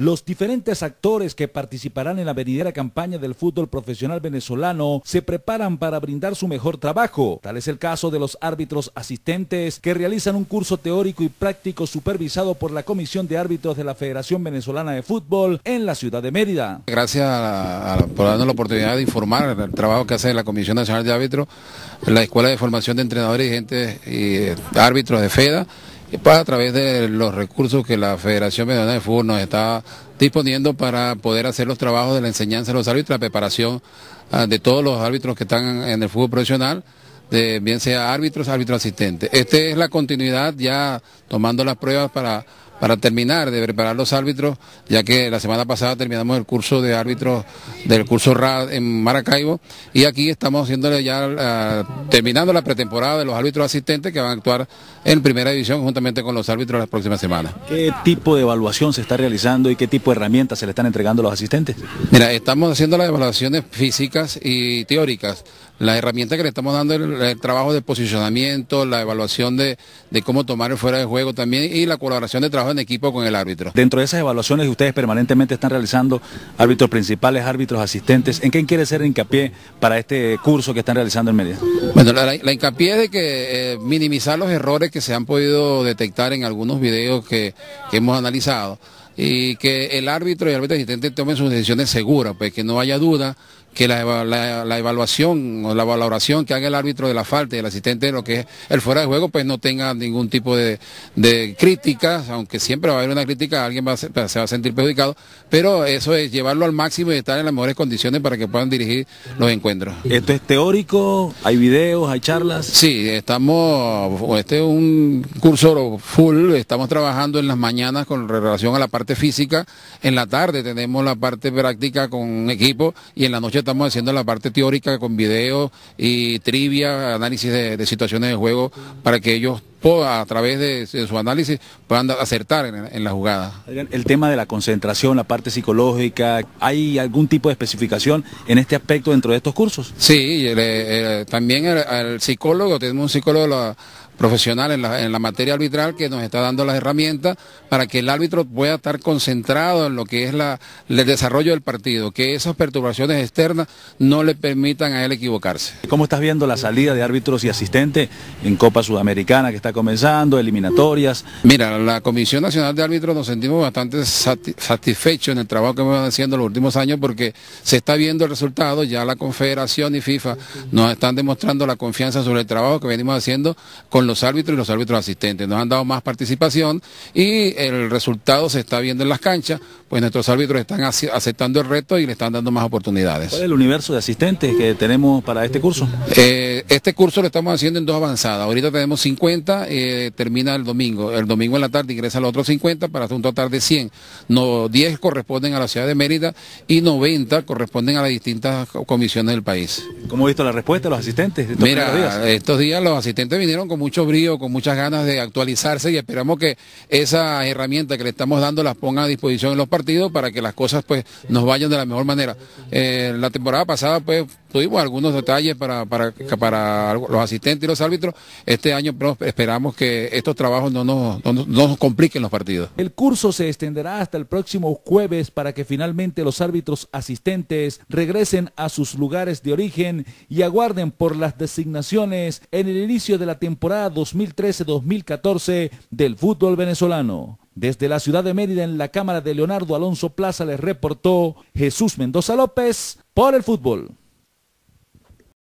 Los diferentes actores que participarán en la venidera campaña del fútbol profesional venezolano se preparan para brindar su mejor trabajo. Tal es el caso de los árbitros asistentes que realizan un curso teórico y práctico supervisado por la Comisión de Árbitros de la Federación Venezolana de Fútbol en la ciudad de Mérida. Gracias por darnos la oportunidad de informar el trabajo que hace la Comisión Nacional de Árbitros, la Escuela de Formación de Entrenadores y Gente y eh, Árbitros de FEDA y pues a través de los recursos que la Federación Mediana de Fútbol nos está disponiendo para poder hacer los trabajos de la enseñanza de los árbitros, la preparación ah, de todos los árbitros que están en el fútbol profesional, de, bien sea árbitros, árbitros asistentes. Esta es la continuidad ya tomando las pruebas para para terminar de preparar los árbitros, ya que la semana pasada terminamos el curso de árbitros del curso RAD en Maracaibo y aquí estamos haciéndole ya eh, terminando la pretemporada de los árbitros asistentes que van a actuar en primera división juntamente con los árbitros las próximas semanas. ¿Qué tipo de evaluación se está realizando y qué tipo de herramientas se le están entregando a los asistentes? Mira, estamos haciendo las evaluaciones físicas y teóricas La herramienta que le estamos dando, el, el, trabajo de posicionamiento, la evaluación de, de cómo tomar el fuera de juego también y la colaboración de trabajo en equipo con el árbitro. Dentro de esas evaluaciones que ustedes permanentemente están realizando, árbitros principales, árbitros asistentes, ¿en quién quiere ser hincapié para este curso que están realizando en media? Bueno, la, hincapié es de que eh, minimizar los errores que se han podido detectar en algunos videos que hemos analizado y que el árbitro y el árbitro asistente tomen sus decisiones seguras, pues que no haya duda que la, evaluación o la valoración que haga el árbitro de la falta y el asistente de lo que es el fuera de juego, pues no tenga ningún tipo de, de críticas, aunque siempre va a haber una crítica, alguien se va a sentir perjudicado, pero eso es llevarlo al máximo y estar en las mejores condiciones para que puedan dirigir los encuentros. ¿Esto es teórico? ¿Hay videos? ¿Hay charlas? Sí, estamos, este es un curso full, estamos trabajando en las mañanas con relación a la parte física, en la tarde tenemos la parte práctica con equipo y en la noche estamos haciendo la parte teórica con videos y trivia, análisis de, situaciones de juego para que ellos a través de, su análisis puedan acertar en, la jugada. el tema de la concentración, la parte psicológica, ¿hay algún tipo de especificación en este aspecto dentro de estos cursos? Sí, eh, también el, psicólogo, tenemos un psicólogo... La, profesional en la, materia arbitral que nos está dando las herramientas para que el árbitro pueda estar concentrado en lo que es la, el desarrollo del partido, que esas perturbaciones externas no le permitan a él equivocarse. ¿Cómo estás viendo la salida de árbitros y asistentes en Copa Sudamericana que está comenzando, eliminatorias? Mira, la Comisión Nacional de Árbitros nos sentimos bastante satisfechos en el trabajo que hemos haciendo los últimos años porque se está viendo el resultado, ya la Confederación y FIFA nos están demostrando la confianza sobre el trabajo que venimos haciendo con los los árbitros y los árbitros asistentes. Nos han dado más participación y el resultado se está viendo en las canchas, pues nuestros árbitros están aceptando el reto y le están dando más oportunidades. ¿Cuál es el universo de asistentes que tenemos para este curso? Eh, este curso lo estamos haciendo en dos avanzadas. Ahorita tenemos 50, eh, termina el domingo. El domingo en la tarde ingresa los otros 50 para hacer un total de 100. 10 corresponden a la ciudad de Mérida y 90 corresponden a las distintas comisiones del país. ¿Cómo ha visto la respuesta de los asistentes? Mira, estos días los asistentes vinieron con mucho brío, con muchas ganas de actualizarse y esperamos que esa herramienta que le estamos dando las ponga a disposición en los partidos para que las cosas pues nos vayan de la mejor manera. Eh, la temporada pasada pues tuvimos algunos detalles para, para, los asistentes y los árbitros. Este año esperamos que estos trabajos no nos, no nos compliquen los partidos. El curso se extenderá hasta el próximo jueves para que finalmente los árbitros asistentes regresen a sus lugares de origen y aguarden por las designaciones en el inicio de la temporada 2013-2014 del fútbol venezolano. Desde la ciudad de Mérida, en la cámara de Leonardo Alonso Plaza, les reportó Jesús Mendoza López por el fútbol.